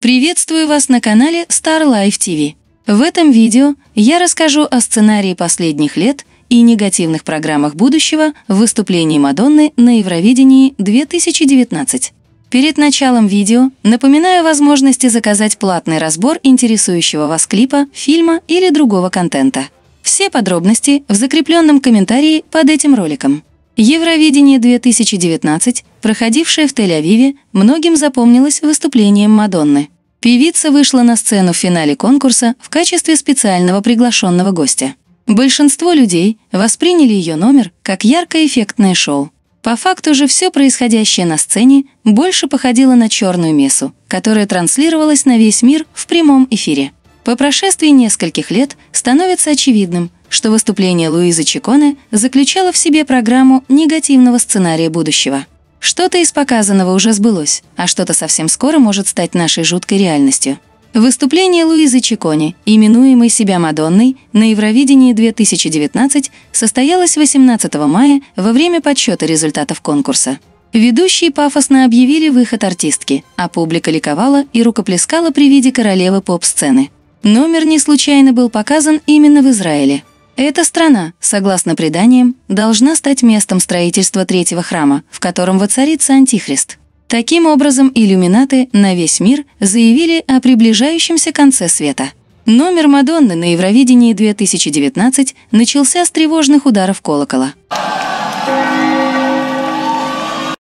Приветствую вас на канале Star Life TV. В этом видео я расскажу о сценарии последних лет и негативных программах будущего в выступлении Мадонны на Евровидении 2019. Перед началом видео напоминаю возможности заказать платный разбор интересующего вас клипа, фильма или другого контента. Все подробности в закрепленном комментарии под этим роликом. Евровидение 2019 проходившая в Тель-Авиве, многим запомнилось выступлением Мадонны. Певица вышла на сцену в финале конкурса в качестве специального приглашенного гостя. Большинство людей восприняли ее номер как ярко-эффектное шоу. По факту же все происходящее на сцене больше походило на черную мессу, которая транслировалась на весь мир в прямом эфире. По прошествии нескольких лет становится очевидным, что выступление Луизы Чиконе заключало в себе программу негативного сценария будущего. Что-то из показанного уже сбылось, а что-то совсем скоро может стать нашей жуткой реальностью. Выступление Луизы Чикони, именуемой себя Мадонной, на Евровидении 2019 состоялось 18 мая во время подсчета результатов конкурса. Ведущие пафосно объявили выход артистки, а публика ликовала и рукоплескала при виде королевы поп-сцены. Номер не случайно был показан именно в Израиле. Эта страна, согласно преданиям, должна стать местом строительства третьего храма, в котором воцарится Антихрист. Таким образом, иллюминаты на весь мир заявили о приближающемся конце света. Номер Мадонны на Евровидении 2019 начался с тревожных ударов колокола.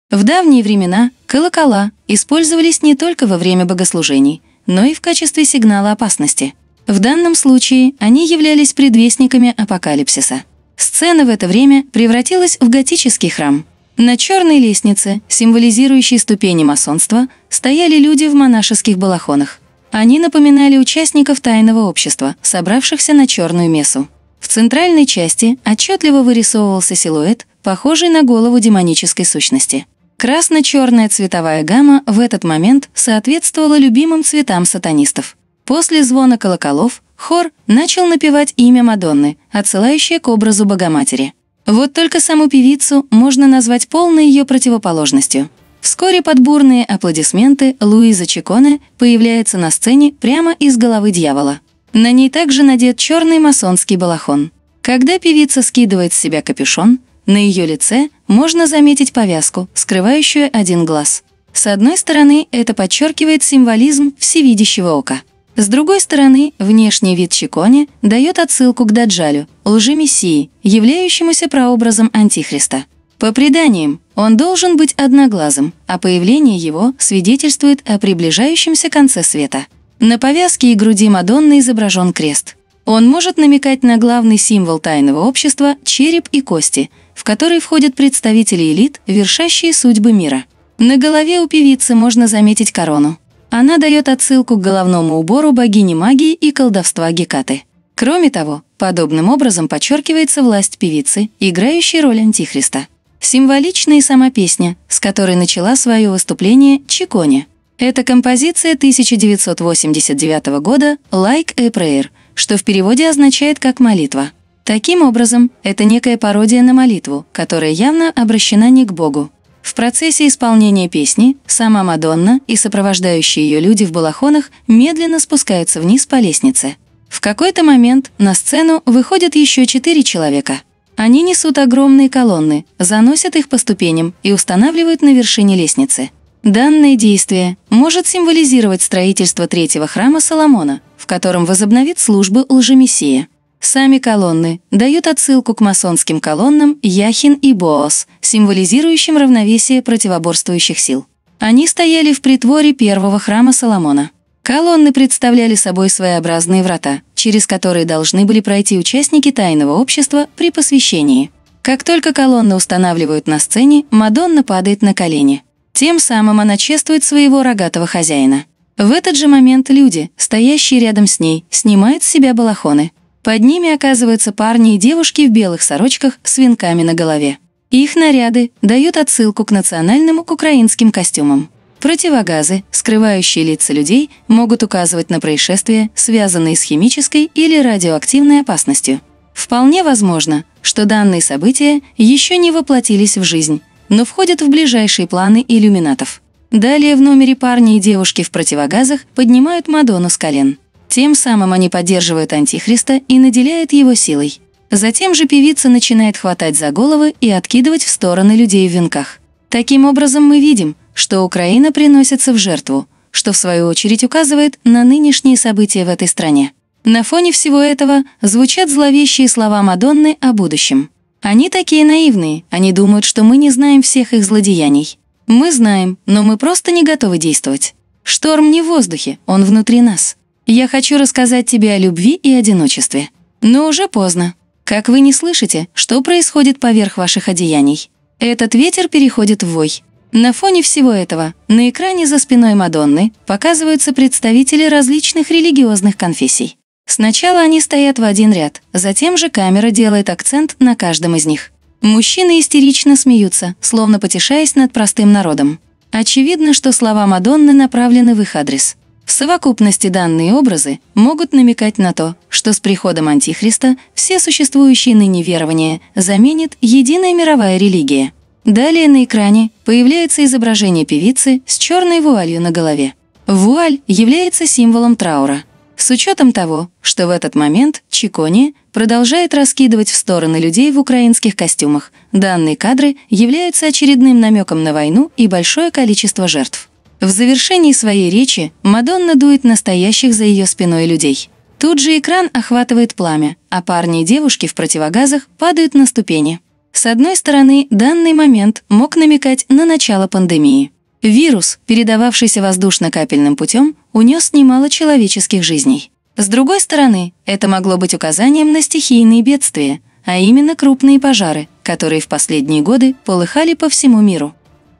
В давние времена колокола использовались не только во время богослужений, но и в качестве сигнала опасности – в данном случае они являлись предвестниками апокалипсиса. Сцена в это время превратилась в готический храм. На черной лестнице, символизирующей ступени масонства, стояли люди в монашеских балахонах. Они напоминали участников тайного общества, собравшихся на черную мессу. В центральной части отчетливо вырисовывался силуэт, похожий на голову демонической сущности. Красно-черная цветовая гамма в этот момент соответствовала любимым цветам сатанистов. После звона колоколов хор начал напевать имя Мадонны, отсылающее к образу Богоматери. Вот только саму певицу можно назвать полной ее противоположностью. Вскоре под бурные аплодисменты Луиза Чиконе появляется на сцене прямо из головы дьявола. На ней также надет черный масонский балахон. Когда певица скидывает с себя капюшон, на ее лице можно заметить повязку, скрывающую один глаз. С одной стороны, это подчеркивает символизм всевидящего ока. С другой стороны, внешний вид Чикони дает отсылку к Даджалю, лжемессии, являющемуся прообразом Антихриста. По преданиям, он должен быть одноглазым, а появление его свидетельствует о приближающемся конце света. На повязке и груди Мадонны изображен крест. Он может намекать на главный символ тайного общества – череп и кости, в который входят представители элит, вершащие судьбы мира. На голове у певицы можно заметить корону. Она дает отсылку к головному убору богини магии и колдовства Гекаты. Кроме того, подобным образом подчеркивается власть певицы, играющей роль Антихриста. Символична и сама песня, с которой начала свое выступление Чиконе. Это композиция 1989 года «Like a Prayer», что в переводе означает как «молитва». Таким образом, это некая пародия на молитву, которая явно обращена не к Богу, в процессе исполнения песни сама Мадонна и сопровождающие ее люди в балахонах медленно спускаются вниз по лестнице. В какой-то момент на сцену выходят еще четыре человека. Они несут огромные колонны, заносят их по ступеням и устанавливают на вершине лестницы. Данное действие может символизировать строительство третьего храма Соломона, в котором возобновит службы лжемессия. Сами колонны дают отсылку к масонским колоннам Яхин и Боос, символизирующим равновесие противоборствующих сил. Они стояли в притворе первого храма Соломона. Колонны представляли собой своеобразные врата, через которые должны были пройти участники тайного общества при посвящении. Как только колонны устанавливают на сцене, Мадонна падает на колени. Тем самым она чествует своего рогатого хозяина. В этот же момент люди, стоящие рядом с ней, снимают с себя балахоны – под ними оказываются парни и девушки в белых сорочках с венками на голове. Их наряды дают отсылку к национальным к украинским костюмам. Противогазы, скрывающие лица людей, могут указывать на происшествия, связанные с химической или радиоактивной опасностью. Вполне возможно, что данные события еще не воплотились в жизнь, но входят в ближайшие планы иллюминатов. Далее в номере парни и девушки в противогазах поднимают Мадонну с колен. Тем самым они поддерживают Антихриста и наделяют его силой. Затем же певица начинает хватать за головы и откидывать в стороны людей в венках. Таким образом мы видим, что Украина приносится в жертву, что в свою очередь указывает на нынешние события в этой стране. На фоне всего этого звучат зловещие слова Мадонны о будущем. Они такие наивные, они думают, что мы не знаем всех их злодеяний. Мы знаем, но мы просто не готовы действовать. Шторм не в воздухе, он внутри нас. Я хочу рассказать тебе о любви и одиночестве. Но уже поздно. Как вы не слышите, что происходит поверх ваших одеяний? Этот ветер переходит в вой. На фоне всего этого на экране за спиной Мадонны показываются представители различных религиозных конфессий. Сначала они стоят в один ряд, затем же камера делает акцент на каждом из них. Мужчины истерично смеются, словно потешаясь над простым народом. Очевидно, что слова Мадонны направлены в их адрес – в совокупности данные образы могут намекать на то, что с приходом Антихриста все существующие ныне верования заменит единая мировая религия. Далее на экране появляется изображение певицы с черной вуалью на голове. Вуаль является символом траура. С учетом того, что в этот момент Чикони продолжает раскидывать в стороны людей в украинских костюмах, данные кадры являются очередным намеком на войну и большое количество жертв. В завершении своей речи Мадонна дует настоящих за ее спиной людей. Тут же экран охватывает пламя, а парни и девушки в противогазах падают на ступени. С одной стороны, данный момент мог намекать на начало пандемии. Вирус, передававшийся воздушно-капельным путем, унес немало человеческих жизней. С другой стороны, это могло быть указанием на стихийные бедствия, а именно крупные пожары, которые в последние годы полыхали по всему миру.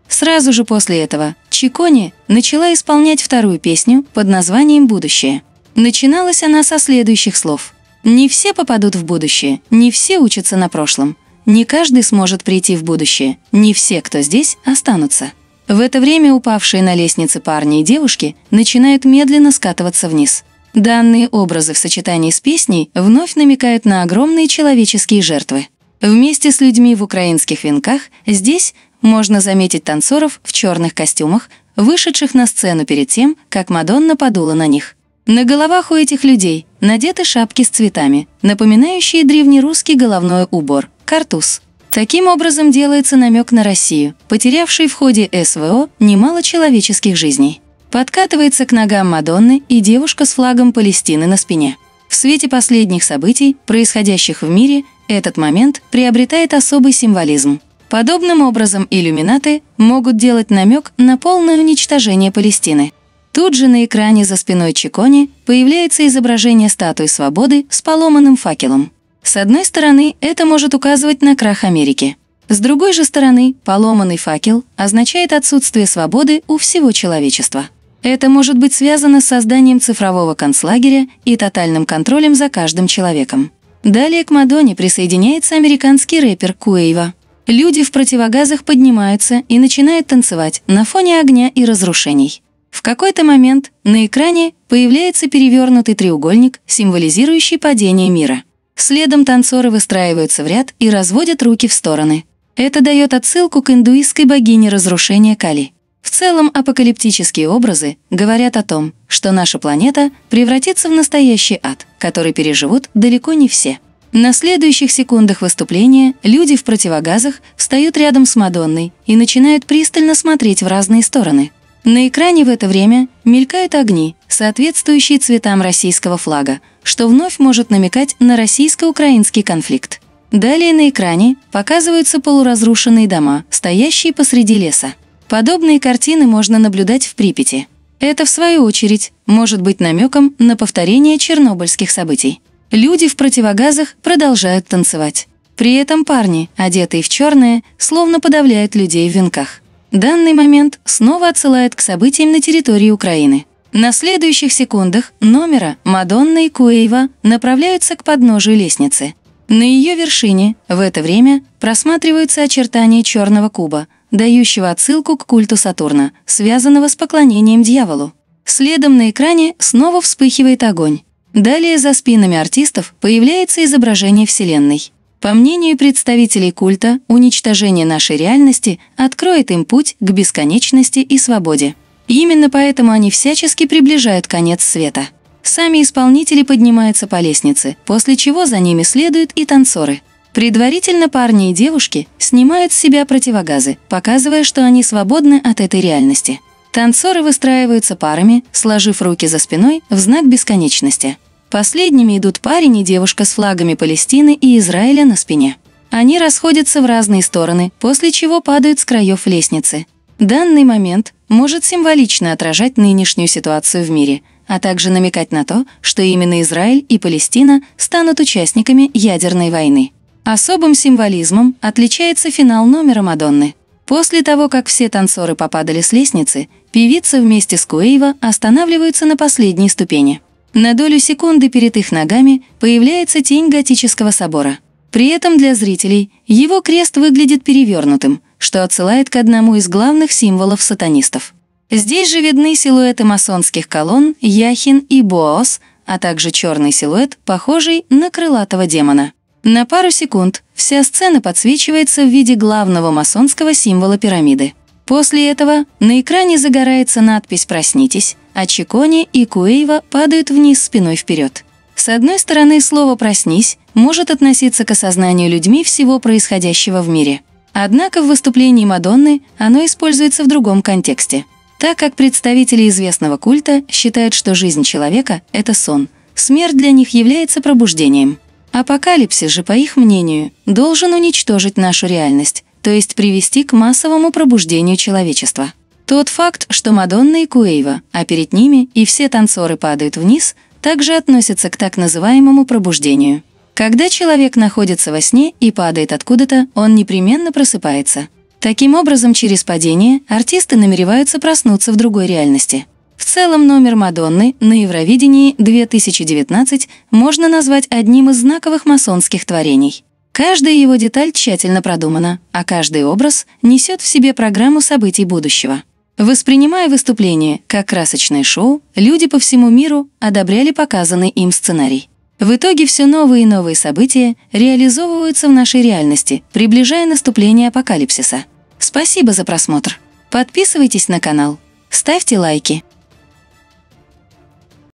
Сразу же после этого Чикони начала исполнять вторую песню под названием «Будущее». Начиналась она со следующих слов. «Не все попадут в будущее, не все учатся на прошлом. Не каждый сможет прийти в будущее, не все, кто здесь, останутся». В это время упавшие на лестнице парни и девушки начинают медленно скатываться вниз. Данные образы в сочетании с песней вновь намекают на огромные человеческие жертвы. Вместе с людьми в украинских венках здесь можно заметить танцоров в черных костюмах, вышедших на сцену перед тем, как Мадонна подула на них. На головах у этих людей надеты шапки с цветами, напоминающие древнерусский головной убор – картуз. Таким образом делается намек на Россию, потерявшей в ходе СВО немало человеческих жизней. Подкатывается к ногам Мадонны и девушка с флагом Палестины на спине. В свете последних событий, происходящих в мире, этот момент приобретает особый символизм – Подобным образом иллюминаты могут делать намек на полное уничтожение Палестины. Тут же на экране за спиной Чикони появляется изображение статуи свободы с поломанным факелом. С одной стороны, это может указывать на крах Америки. С другой же стороны, поломанный факел означает отсутствие свободы у всего человечества. Это может быть связано с созданием цифрового концлагеря и тотальным контролем за каждым человеком. Далее к Мадоне присоединяется американский рэпер Куэйва. Люди в противогазах поднимаются и начинают танцевать на фоне огня и разрушений. В какой-то момент на экране появляется перевернутый треугольник, символизирующий падение мира. Следом танцоры выстраиваются в ряд и разводят руки в стороны. Это дает отсылку к индуистской богине разрушения Кали. В целом апокалиптические образы говорят о том, что наша планета превратится в настоящий ад, который переживут далеко не все. На следующих секундах выступления люди в противогазах встают рядом с Мадонной и начинают пристально смотреть в разные стороны. На экране в это время мелькают огни, соответствующие цветам российского флага, что вновь может намекать на российско-украинский конфликт. Далее на экране показываются полуразрушенные дома, стоящие посреди леса. Подобные картины можно наблюдать в Припяти. Это, в свою очередь, может быть намеком на повторение чернобыльских событий. Люди в противогазах продолжают танцевать. При этом парни, одетые в черное, словно подавляют людей в венках. Данный момент снова отсылает к событиям на территории Украины. На следующих секундах номера Мадонны и Куэйва направляются к подножию лестницы. На ее вершине в это время просматриваются очертания черного куба, дающего отсылку к культу Сатурна, связанного с поклонением дьяволу. Следом на экране снова вспыхивает огонь, Далее за спинами артистов появляется изображение Вселенной. По мнению представителей культа, уничтожение нашей реальности откроет им путь к бесконечности и свободе. Именно поэтому они всячески приближают конец света. Сами исполнители поднимаются по лестнице, после чего за ними следуют и танцоры. Предварительно парни и девушки снимают с себя противогазы, показывая, что они свободны от этой реальности. Танцоры выстраиваются парами, сложив руки за спиной в знак бесконечности. Последними идут парень и девушка с флагами Палестины и Израиля на спине. Они расходятся в разные стороны, после чего падают с краев лестницы. Данный момент может символично отражать нынешнюю ситуацию в мире, а также намекать на то, что именно Израиль и Палестина станут участниками ядерной войны. Особым символизмом отличается финал номера Мадонны – После того, как все танцоры попадали с лестницы, певица вместе с Куэйва останавливаются на последней ступени. На долю секунды перед их ногами появляется тень готического собора. При этом для зрителей его крест выглядит перевернутым, что отсылает к одному из главных символов сатанистов. Здесь же видны силуэты масонских колонн Яхин и Боос, а также черный силуэт, похожий на крылатого демона. На пару секунд вся сцена подсвечивается в виде главного масонского символа пирамиды. После этого на экране загорается надпись «Проснитесь», а Чикони и Куэйва падают вниз спиной вперед. С одной стороны, слово «проснись» может относиться к осознанию людьми всего происходящего в мире. Однако в выступлении Мадонны оно используется в другом контексте. Так как представители известного культа считают, что жизнь человека – это сон, смерть для них является пробуждением. Апокалипсис же, по их мнению, должен уничтожить нашу реальность, то есть привести к массовому пробуждению человечества. Тот факт, что Мадонна и Куэйва, а перед ними и все танцоры падают вниз, также относится к так называемому пробуждению. Когда человек находится во сне и падает откуда-то, он непременно просыпается. Таким образом, через падение артисты намереваются проснуться в другой реальности – в целом номер Мадонны на Евровидении 2019 можно назвать одним из знаковых масонских творений. Каждая его деталь тщательно продумана, а каждый образ несет в себе программу событий будущего. Воспринимая выступление как красочное шоу, люди по всему миру одобряли показанный им сценарий. В итоге все новые и новые события реализовываются в нашей реальности, приближая наступление апокалипсиса. Спасибо за просмотр. Подписывайтесь на канал, ставьте лайки.